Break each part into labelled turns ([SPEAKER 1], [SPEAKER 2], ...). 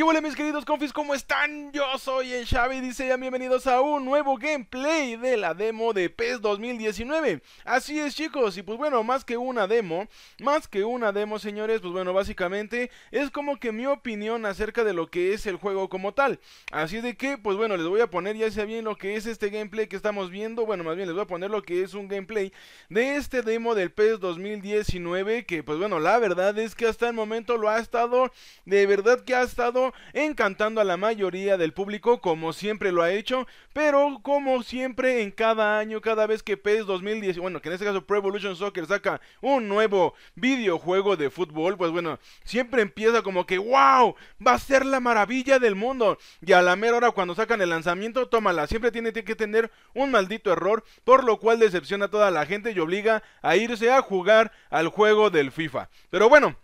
[SPEAKER 1] ¿Qué huele mis queridos confis? ¿Cómo están? Yo soy el Xavi dice ya bienvenidos a un nuevo gameplay de la demo de PES 2019 Así es chicos, y pues bueno, más que una demo, más que una demo señores, pues bueno, básicamente es como que mi opinión acerca de lo que es el juego como tal Así de que, pues bueno, les voy a poner ya sea bien lo que es este gameplay que estamos viendo Bueno, más bien les voy a poner lo que es un gameplay de este demo del PES 2019 Que pues bueno, la verdad es que hasta el momento lo ha estado, de verdad que ha estado encantando a la mayoría del público como siempre lo ha hecho, pero como siempre en cada año, cada vez que PES 2010, bueno, que en este caso Pro Evolution Soccer saca un nuevo videojuego de fútbol, pues bueno, siempre empieza como que, wow, va a ser la maravilla del mundo. Y a la mera hora cuando sacan el lanzamiento, tómala, siempre tiene que tener un maldito error, por lo cual decepciona a toda la gente y obliga a irse a jugar al juego del FIFA. Pero bueno,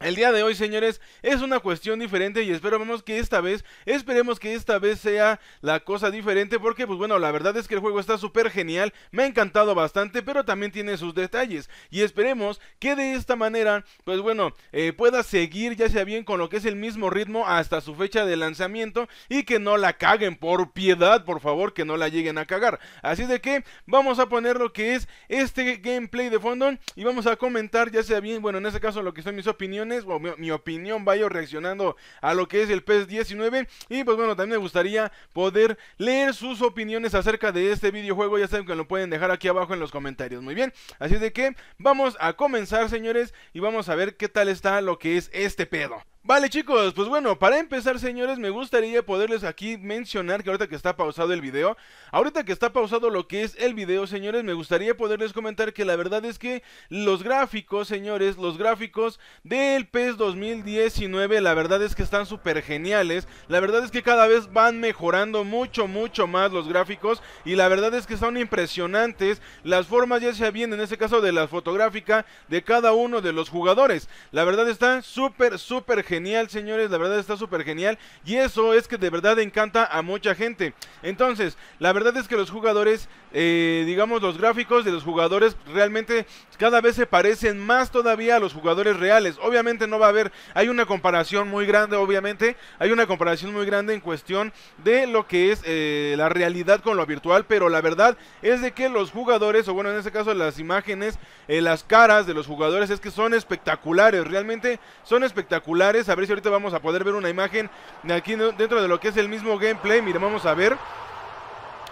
[SPEAKER 1] el día de hoy, señores, es una cuestión diferente y esperamos que esta vez, esperemos que esta vez sea la cosa diferente porque, pues bueno, la verdad es que el juego está súper genial, me ha encantado bastante, pero también tiene sus detalles y esperemos que de esta manera, pues bueno, eh, pueda seguir ya sea bien con lo que es el mismo ritmo hasta su fecha de lanzamiento y que no la caguen, por piedad, por favor, que no la lleguen a cagar. Así de que vamos a poner lo que es este gameplay de fondo y vamos a comentar ya sea bien, bueno, en este caso lo que son mis opiniones o mi, opinión vaya reaccionando a lo que es el PES 19. Y pues bueno, también me gustaría poder leer sus opiniones acerca de este videojuego. Ya saben que lo pueden dejar aquí abajo en los comentarios. Muy bien, así de que vamos a comenzar, señores, y vamos a ver qué tal está lo que es este pedo. Vale chicos, pues bueno, para empezar señores me gustaría poderles aquí mencionar que ahorita que está pausado el video, ahorita que está pausado lo que es el video señores, me gustaría poderles comentar que la verdad es que los gráficos señores, los gráficos del PES 2019 la verdad es que están súper geniales, la verdad es que cada vez van mejorando mucho mucho más los gráficos y la verdad es que son impresionantes las formas ya sea bien en este caso de la fotográfica de cada uno de los jugadores, la verdad está súper súper genial genial, señores. La verdad está súper genial. Y eso es que de verdad encanta a mucha gente. Entonces, la verdad es que los jugadores, eh, digamos, los gráficos de los jugadores realmente cada vez se parecen más todavía a los jugadores reales. Obviamente no va a haber, hay una comparación muy grande, obviamente. Hay una comparación muy grande en cuestión de lo que es eh, la realidad con lo virtual. Pero la verdad es de que los jugadores, o bueno, en este caso las imágenes, eh, las caras de los jugadores es que son espectaculares. Realmente son espectaculares a ver si ahorita vamos a poder ver una imagen de aquí dentro de lo que es el mismo gameplay. Miren, vamos a ver.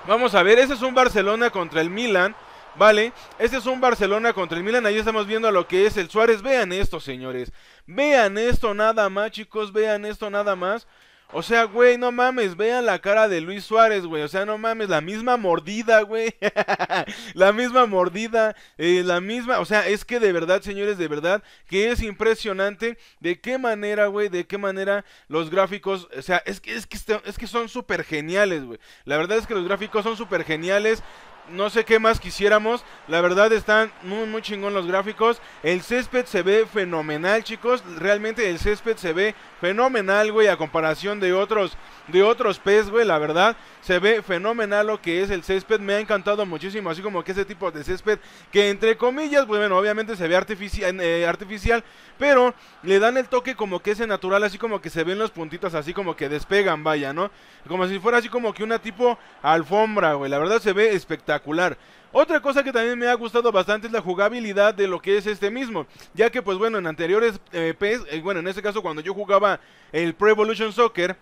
[SPEAKER 1] Vamos a ver, ese es un Barcelona contra el Milan. Vale, ese es un Barcelona contra el Milan. Ahí estamos viendo lo que es el Suárez. Vean esto, señores. Vean esto nada más, chicos. Vean esto nada más. O sea, güey, no mames, vean la cara de Luis Suárez, güey. O sea, no mames, la misma mordida, güey. la misma mordida, eh, la misma... O sea, es que de verdad, señores, de verdad, que es impresionante de qué manera, güey, de qué manera los gráficos... O sea, es que, es que, este, es que son súper geniales, güey. La verdad es que los gráficos son súper geniales no sé qué más quisiéramos. La verdad están muy muy chingón los gráficos. El césped se ve fenomenal, chicos. Realmente el césped se ve fenomenal, güey, a comparación de otros de otros pez, güey, la verdad se ve fenomenal lo que es el césped. Me ha encantado muchísimo, así como que ese tipo de césped que entre comillas, pues bueno, obviamente se ve artificial, eh, artificial, pero le dan el toque como que ese natural, así como que se ven los puntitos así como que despegan, vaya, ¿no? Como si fuera así como que una tipo alfombra, güey. La verdad se ve espectacular otra cosa que también me ha gustado bastante es la jugabilidad de lo que es este mismo, ya que pues bueno, en anteriores eh, eh, bueno, en este caso cuando yo jugaba el Pro Evolution Soccer,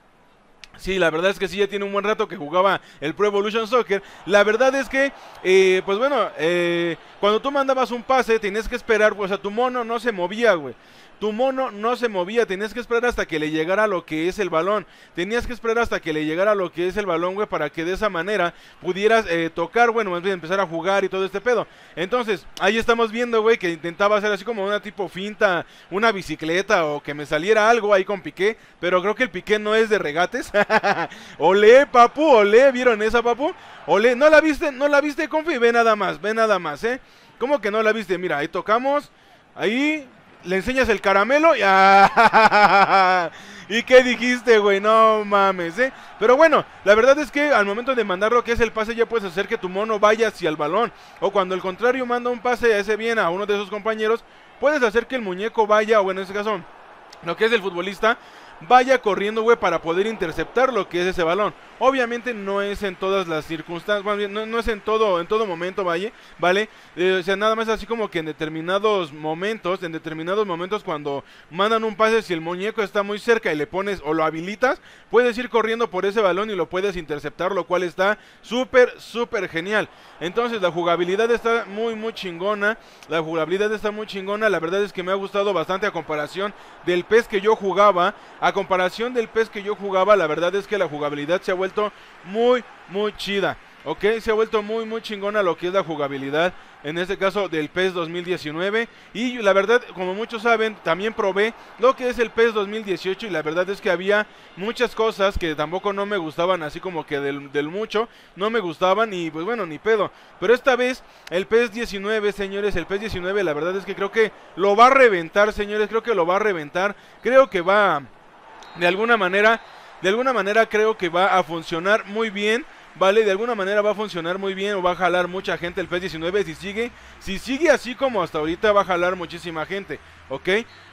[SPEAKER 1] Sí, la verdad es que sí, ya tiene un buen rato que jugaba el Pro Evolution Soccer. La verdad es que, eh, pues bueno, eh, cuando tú mandabas un pase, tenías que esperar, pues o a tu mono no se movía, güey. Tu mono no se movía, tenías que esperar hasta que le llegara lo que es el balón. Tenías que esperar hasta que le llegara lo que es el balón, güey, para que de esa manera pudieras eh, tocar, bueno, empezar a jugar y todo este pedo. Entonces, ahí estamos viendo, güey, que intentaba hacer así como una tipo finta, una bicicleta o que me saliera algo ahí con Piqué. Pero creo que el Piqué no es de regates. olé, papu, olé, ¿vieron esa, papu? Olé, ¿no la viste? ¿No la viste, confi? Ve nada más, ve nada más, ¿eh? ¿Cómo que no la viste? Mira, ahí tocamos, ahí le enseñas el caramelo y... ¡ah! ¿Y qué dijiste, güey? No mames, ¿eh? Pero bueno, la verdad es que al momento de mandar lo que es el pase ya puedes hacer que tu mono vaya hacia el balón. O cuando el contrario manda un pase a ese bien a uno de sus compañeros, puedes hacer que el muñeco vaya, o en este caso, lo que es el futbolista, vaya corriendo, güey, para poder interceptar lo que es ese balón. Obviamente no es en todas las circunstancias, no, es en todo, en todo momento, vaya, ¿vale? Eh, o sea, nada más así como que en determinados momentos, en determinados momentos cuando mandan un pase, si el muñeco está muy cerca y le pones o lo habilitas, puedes ir corriendo por ese balón y lo puedes interceptar, lo cual está súper, súper genial. Entonces la jugabilidad está muy, muy chingona, la jugabilidad está muy chingona, la verdad es que me ha gustado bastante a comparación del pez que yo jugaba a comparación del PES que yo jugaba, la verdad es que la jugabilidad se ha vuelto muy, muy chida. Ok, se ha vuelto muy, muy chingona lo que es la jugabilidad, en este caso del PES 2019. Y la verdad, como muchos saben, también probé lo que es el PES 2018 y la verdad es que había muchas cosas que tampoco no me gustaban, así como que del, mucho, no me gustaban y pues bueno, ni pedo. Pero esta vez, el PES 19, señores, el PES 19, la verdad es que creo que lo va a reventar, señores, creo que lo va a reventar, creo que va de alguna manera, de alguna manera creo que va a funcionar muy bien. ¿vale? De alguna manera va a funcionar muy bien o va a jalar mucha gente el PES 19 si sigue, si sigue así como hasta ahorita va a jalar muchísima gente, ¿ok?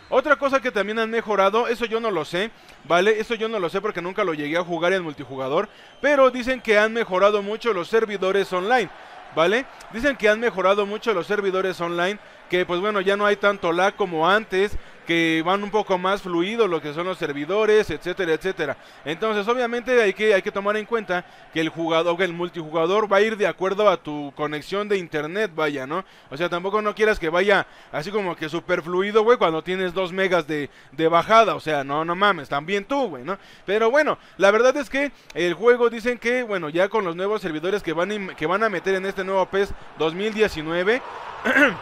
[SPEAKER 1] Otra cosa que también han mejorado, eso yo no lo sé, ¿vale? Eso yo no lo sé porque nunca lo llegué a jugar en multijugador, pero dicen que han mejorado mucho los servidores online, ¿vale? Dicen que han mejorado mucho los servidores online, que pues bueno, ya no hay tanto lag como antes, que van un poco más fluido lo que son los servidores, etcétera, etcétera. Entonces, obviamente hay que, hay que tomar en cuenta que el jugador, que el multijugador va a ir de acuerdo a tu conexión de internet, vaya, ¿no? O sea, tampoco no quieras que vaya así como que super fluido, güey, cuando tienes dos megas de, bajada, o sea, no, no mames, también tú, güey, ¿no? Pero bueno, la verdad es que el juego dicen que, bueno, ya con los nuevos servidores que van, que van a meter en este nuevo PES 2019,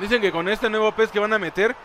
[SPEAKER 1] Dicen que con este nuevo pez que van a meter,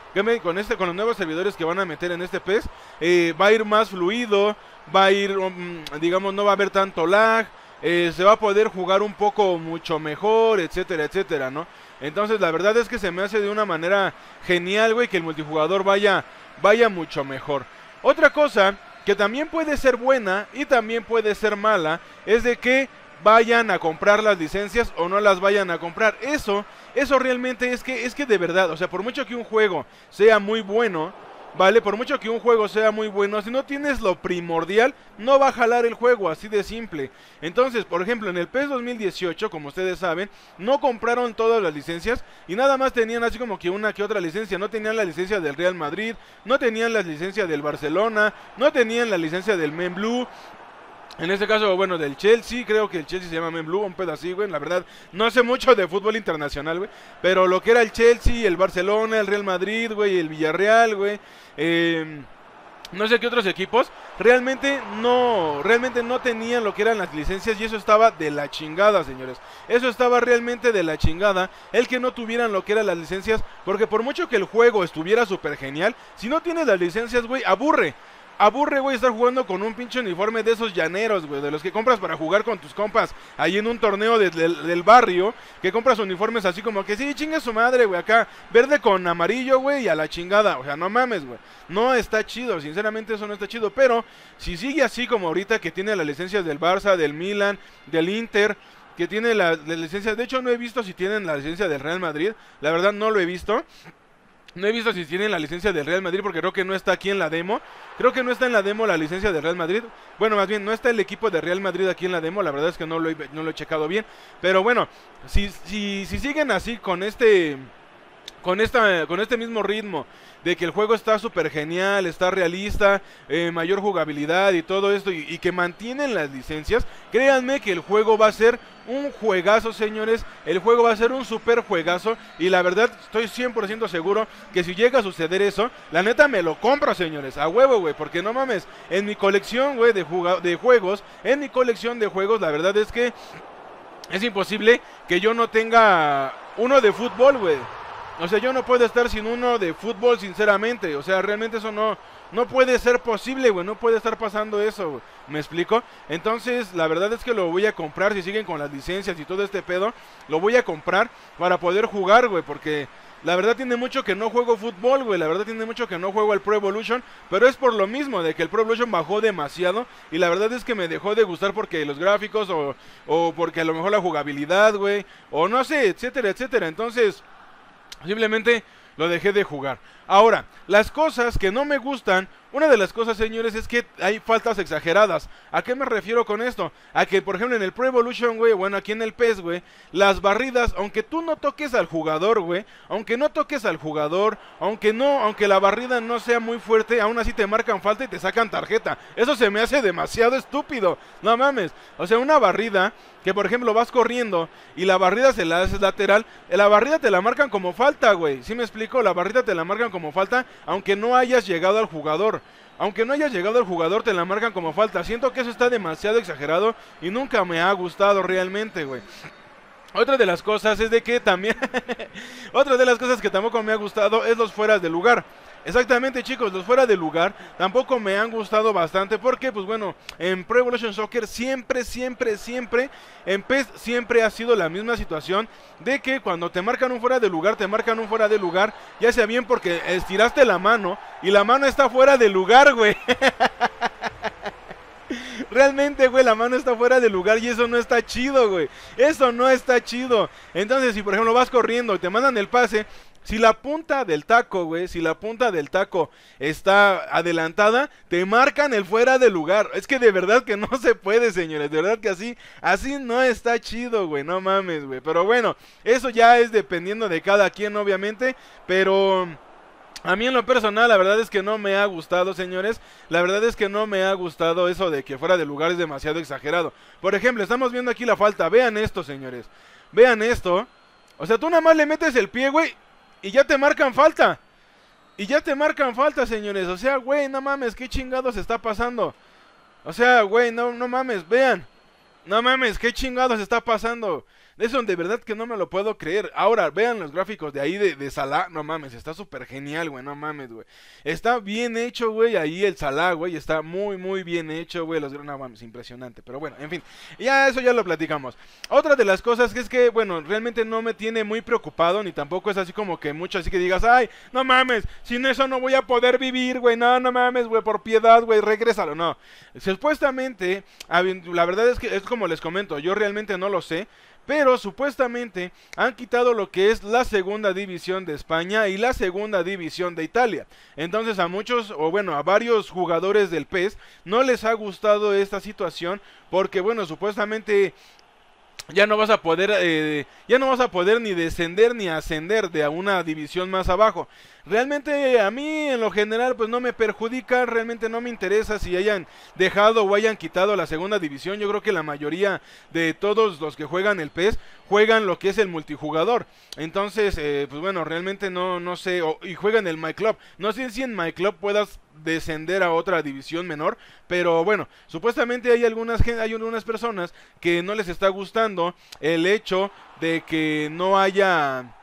[SPEAKER 1] con, este, con los nuevos servidores que van a meter en este pez eh, va a ir más fluido, va a ir, mm, digamos, no va a haber tanto lag, eh, se va a poder jugar un poco mucho mejor, etcétera, etcétera, ¿no? Entonces la verdad es que se me hace de una manera genial, güey, que el multijugador vaya, vaya mucho mejor. Otra cosa que también puede ser buena y también puede ser mala es de que vayan a comprar las licencias o no las vayan a comprar. Eso, eso realmente es que, es que de verdad, o sea, por mucho que un juego sea muy bueno, ¿vale? Por mucho que un juego sea muy bueno, si no tienes lo primordial, no va a jalar el juego, así de simple. Entonces, por ejemplo, en el PES 2018, como ustedes saben, no compraron todas las licencias y nada más tenían así como que una que otra licencia. No tenían la licencia del Real Madrid, no tenían la licencia del Barcelona, no tenían la licencia del Men Blue, en este caso, bueno, del Chelsea, creo que el Chelsea se llama Men Blue, un pedacito, güey. La verdad, no sé mucho de fútbol internacional, güey. Pero lo que era el Chelsea, el Barcelona, el Real Madrid, güey, el Villarreal, güey. Em, no sé qué otros equipos. Realmente no, realmente no tenían lo que eran las licencias y eso estaba de la chingada, señores. Eso estaba realmente de la chingada. El que no tuvieran lo que eran las licencias, porque por mucho que el juego estuviera súper genial, si no tienes las licencias, güey, aburre aburre, güey, estar jugando con un pinche uniforme de esos llaneros, güey, de los que compras para jugar con tus compas ahí en un torneo del barrio, que compras uniformes así como que sí, chinga su madre, güey, acá, verde con amarillo, güey, y a la chingada, o sea, no mames, güey, no está chido, sinceramente eso no está chido, pero si sigue así como ahorita que tiene las licencias del Barça, del Milan, del Inter, que tiene las licencias, de hecho no he visto si tienen la licencia del Real Madrid, la verdad no lo he visto. No he visto si tienen la licencia del Real Madrid porque creo que no está aquí en la demo. Creo que no está en la demo la licencia del Real Madrid. Bueno, más bien, no está el equipo de Real Madrid aquí en la demo. La verdad es que no lo he, no lo he checado bien. Pero bueno, si siguen así con este con, esta, con este mismo ritmo, de que el juego está súper genial, está realista, eh, mayor jugabilidad y todo esto, y, que mantienen las licencias, créanme que el juego va a ser un juegazo, señores, el juego va a ser un super juegazo, y la verdad estoy 100% seguro que si llega a suceder eso, la neta me lo compro, señores, a huevo, güey, porque no mames, en mi colección, güey, de, de juegos, en mi colección de juegos, la verdad es que... Es imposible que yo no tenga uno de fútbol, güey. O sea, yo no puedo estar sin uno de fútbol, sinceramente. O sea, realmente eso no, no puede ser posible, güey. No puede estar pasando eso, ¿Me explico? Entonces, la verdad es que lo voy a comprar. Si siguen con las licencias y todo este pedo, lo voy a comprar para poder jugar, güey. Porque la verdad tiene mucho que no juego fútbol, güey. La verdad tiene mucho que no juego al Pro Evolution. Pero es por lo mismo, de que el Pro Evolution bajó demasiado. Y la verdad es que me dejó de gustar porque los gráficos o, o porque a lo mejor la jugabilidad, güey. O no sé, etcétera, etcétera. Entonces... Simplemente lo dejé de jugar. Ahora, las cosas que no me gustan, una de las cosas, señores, es que hay faltas exageradas. ¿A qué me refiero con esto? A que, por ejemplo, en el Pro Evolution, güey, bueno, aquí en el PES, güey, las barridas, aunque tú no toques al jugador, güey, aunque no toques al jugador, aunque no, aunque la barrida no sea muy fuerte, aún así te marcan falta y te sacan tarjeta. Eso se me hace demasiado estúpido. No mames. O sea, una barrida que, por ejemplo, vas corriendo y la barrida se la haces lateral, eh, la barrida te la marcan como falta, güey. ¿Sí me explico? La barrida te la marcan como como falta, aunque no hayas llegado al jugador. Aunque no hayas llegado al jugador, te la marcan como falta. Siento que eso está demasiado exagerado y nunca me ha gustado realmente, güey. Otra de las cosas es de que también... otra de las cosas que tampoco me ha gustado es los fueras de lugar. Exactamente chicos, los fuera de lugar tampoco me han gustado bastante porque pues bueno, en Pro Evolution Soccer siempre, siempre, siempre, en PES siempre ha sido la misma situación de que cuando te marcan un fuera de lugar, te marcan un fuera de lugar, ya sea bien porque estiraste la mano y la mano está fuera de lugar, güey. Realmente, güey, la mano está fuera de lugar y eso no está chido, güey. Eso no está chido. Entonces, si por ejemplo vas corriendo y te mandan el pase si la punta del taco, güey, si la punta del taco está adelantada, te marcan el fuera de lugar. Es que de verdad que no se puede, señores. De verdad que así, así no está chido, güey. No mames, güey. Pero bueno, eso ya es dependiendo de cada quien, obviamente. Pero... A mí en lo personal, la verdad es que no me ha gustado, señores. La verdad es que no me ha gustado eso de que fuera de lugar es demasiado exagerado. Por ejemplo, estamos viendo aquí la falta. Vean esto, señores. Vean esto. O sea, tú nada más le metes el pie, güey, y ya te marcan falta. Y ya te marcan falta, señores. O sea, güey, no mames, qué chingados está pasando. O sea, güey, no, no mames, vean. No mames, qué chingados está pasando. Eso de verdad que no me lo puedo creer. Ahora, vean los gráficos de ahí de, de Salah. No mames, está súper genial, güey. No mames, güey. Está bien hecho, güey. Ahí el Salah, güey. Está muy, muy bien hecho, güey. Los no mames, impresionante. Pero bueno, en fin. Ya eso ya lo platicamos. Otra de las cosas que es que, bueno, realmente no me tiene muy preocupado. Ni tampoco es así como que mucho así que digas, ay, no mames, sin eso no voy a poder vivir, güey. No, no mames, güey. Por piedad, güey. Regrésalo. No. Supuestamente, la verdad es que es como les comento. Yo realmente no lo sé pero supuestamente han quitado lo que es la segunda división de España y la segunda división de Italia. Entonces a muchos, o bueno, a varios jugadores del PES no les ha gustado esta situación porque, bueno, supuestamente ya no vas a poder eh, ya no vas a poder ni descender ni ascender de a una división más abajo realmente a mí en lo general pues no me perjudica realmente no me interesa si hayan dejado o hayan quitado la segunda división yo creo que la mayoría de todos los que juegan el PES juegan lo que es el multijugador entonces eh, pues bueno realmente no no sé y juegan el My Club no sé si en My Club puedas descender a otra división menor. Pero bueno, supuestamente hay algunas, hay algunas personas que no les está gustando el hecho de que no haya.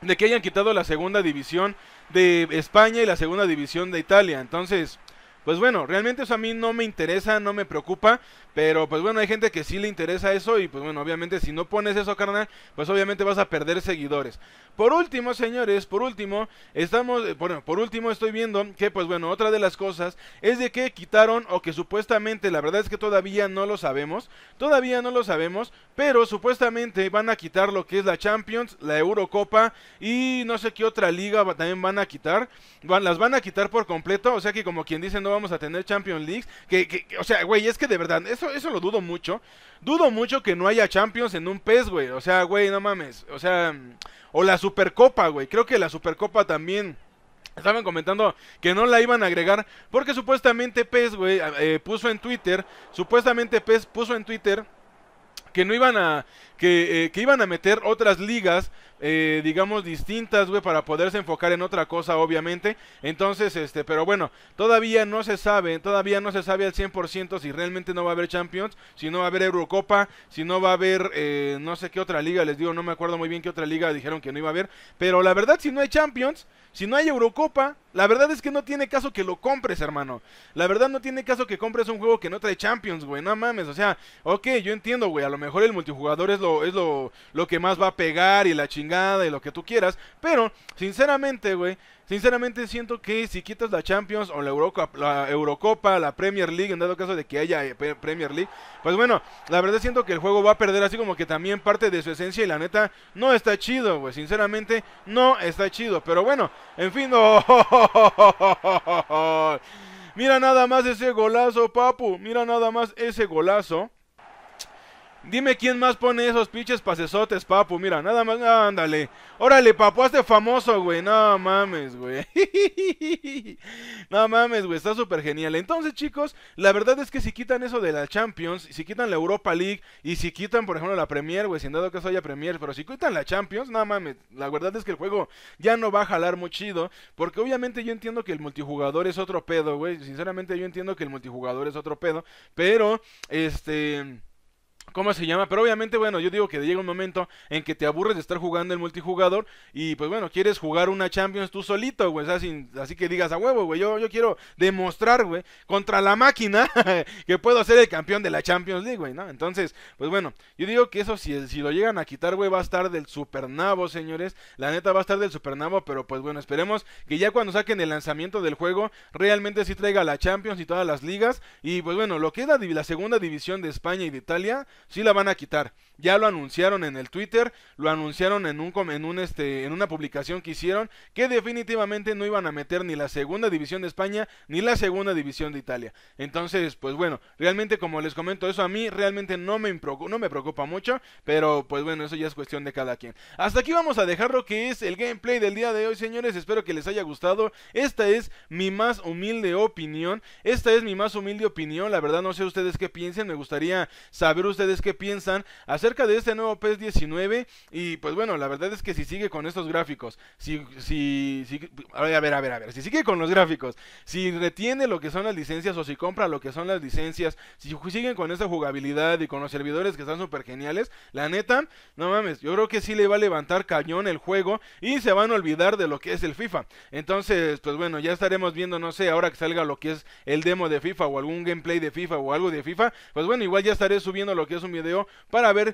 [SPEAKER 1] de que hayan quitado la segunda división de España y la segunda división de Italia. Entonces. Pues bueno, realmente eso a mí no me interesa, no me preocupa. Pero pues bueno, hay gente que sí le interesa eso y pues bueno, obviamente si no pones eso, carnal, pues obviamente vas a perder seguidores. Por último, señores, por último, estamos, eh, bueno, por último estoy viendo que pues bueno, otra de las cosas es de que quitaron o que supuestamente, la verdad es que todavía no lo sabemos, todavía no lo sabemos, pero supuestamente van a quitar lo que es la Champions, la Eurocopa y no sé qué otra liga también van a quitar, van, las van a quitar por completo, o sea que como quien dice no vamos a tener Champions League, que, que, o sea, güey, es que de verdad, eso eso, lo dudo mucho. Dudo mucho que no haya Champions en un PES, güey. O sea, güey, no mames. O sea, o la Supercopa, güey. Creo que la Supercopa también... Estaban comentando que no la iban a agregar porque supuestamente PES, güey, eh, puso en Twitter, supuestamente PES puso en Twitter que no iban a eh, que, iban a meter otras ligas, eh, digamos, distintas, güey, para poderse enfocar en otra cosa, obviamente. Entonces, este, pero bueno, todavía no se sabe, todavía no se sabe al 100% si realmente no va a haber Champions, si no va a haber Eurocopa, si no va a haber, eh, no sé qué otra liga, les digo, no me acuerdo muy bien qué otra liga dijeron que no iba a haber. Pero la verdad, si no hay Champions, si no hay Eurocopa, la verdad es que no tiene caso que lo compres, hermano. La verdad no tiene caso que compres un juego que no trae Champions, güey. No mames, o sea, ok, yo entiendo, güey. A lo mejor el multijugador es es lo, lo que más va a pegar y la chingada y lo que tú quieras. Pero, sinceramente, güey, sinceramente siento que si quitas la Champions o la, Eurocopa, la Eurocopa, la Premier League, en dado caso de que haya eh, Premier League, pues bueno, la verdad siento que el juego va a perder así como que también parte de su esencia y la neta no está chido, güey, sinceramente no está chido, pero bueno, en fin, no... Mira nada más ese golazo, papu, mira nada más ese golazo. Dime quién más pone esos pinches pasesotes, papu. Mira, nada más, ándale. Órale, papu, hazte famoso, güey. No mames, güey. no mames, güey. Está súper genial. Entonces, chicos, la verdad es que si quitan eso de la Champions, si quitan la Europa League y si quitan, por ejemplo, la Premier, güey, sin dado que caso haya Premier, pero si quitan la Champions, nada mames. La verdad es que el juego ya no va a jalar muy chido. Porque obviamente yo entiendo que el multijugador es otro pedo, güey. Sinceramente, yo entiendo que el multijugador es otro pedo. Pero, este cómo se llama. Pero obviamente, bueno, yo digo que llega un momento en que te aburres de estar jugando el multijugador y pues bueno, quieres jugar una Champions tú solito, güey. O así que digas a huevo, güey. Yo, quiero demostrar, güey, contra la máquina que puedo ser el campeón de la Champions League, güey, ¿no? Entonces, pues bueno, yo digo que eso si, si lo llegan a quitar, güey, va a estar del supernavo, señores. La neta va a estar del supernavo, pero pues bueno, esperemos que ya cuando saquen el lanzamiento del juego, realmente sí traiga la Champions y todas las ligas. Y pues bueno, lo que es la segunda división de España y de Italia, si la van a quitar ya lo anunciaron en el Twitter, lo anunciaron en un en un este en una publicación que hicieron que definitivamente no iban a meter ni la segunda división de España ni la segunda división de Italia. Entonces, pues bueno, realmente como les comento eso a mí realmente no me no me preocupa mucho, pero pues bueno, eso ya es cuestión de cada quien. Hasta aquí vamos a dejar lo que es el gameplay del día de hoy, señores. Espero que les haya gustado. Esta es mi más humilde opinión. Esta es mi más humilde opinión. La verdad no sé ustedes qué piensen, me gustaría saber ustedes qué piensan acerca de este nuevo PES 19 y pues bueno, la verdad es que si sigue con estos gráficos, si, si, si a ver, a ver, a ver, si sigue con los gráficos, si retiene lo que son las licencias o si compra lo que son las licencias, si siguen con esa jugabilidad y con los servidores que están súper geniales, la neta, no mames, yo creo que sí le va a levantar cañón el juego y se van a olvidar de lo que es el FIFA. Entonces, pues bueno, ya estaremos viendo, no sé, ahora que salga lo que es el demo de FIFA o algún gameplay de FIFA o algo de FIFA, pues bueno, igual ya estaré subiendo lo que es un video para ver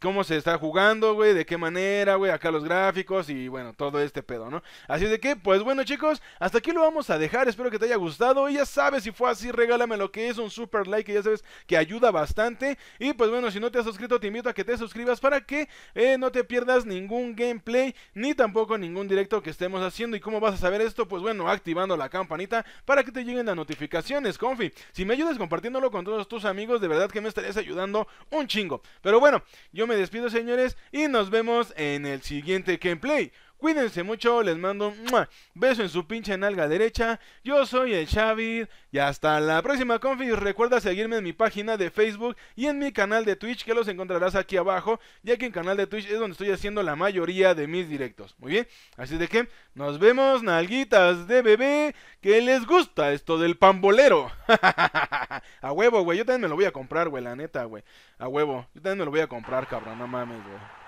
[SPEAKER 1] cómo se está jugando, güey, de qué manera, güey, acá los gráficos y bueno, todo este pedo, ¿no? Así de que, pues bueno, chicos, hasta aquí lo vamos a dejar. Espero que te haya gustado. Y ya sabes, si fue así, regálame lo que es un super like, que ya sabes que ayuda bastante. Y pues bueno, si no te has suscrito, te invito a que te suscribas para que eh, no te pierdas ningún gameplay ni tampoco ningún directo que estemos haciendo. ¿Y cómo vas a saber esto? Pues bueno, activando la campanita para que te lleguen las notificaciones, confi. Si me ayudas compartiéndolo con todos tus amigos, de verdad que me estarías ayudando un chingo. Pero bueno, yo me me despido señores y nos vemos en el siguiente gameplay. Cuídense mucho, les mando un beso en su pinche nalga derecha. Yo soy el Xavi y hasta la próxima confi. Recuerda seguirme en mi página de Facebook y en mi canal de Twitch que los encontrarás aquí abajo, ya que en canal de Twitch es donde estoy haciendo la mayoría de mis directos. Muy bien, así de que nos vemos, nalguitas de bebé, que les gusta esto del pambolero. a huevo, güey, yo también me lo voy a comprar, güey, la neta, güey. A huevo, yo también me lo voy a comprar, cabrón, no mames, güey.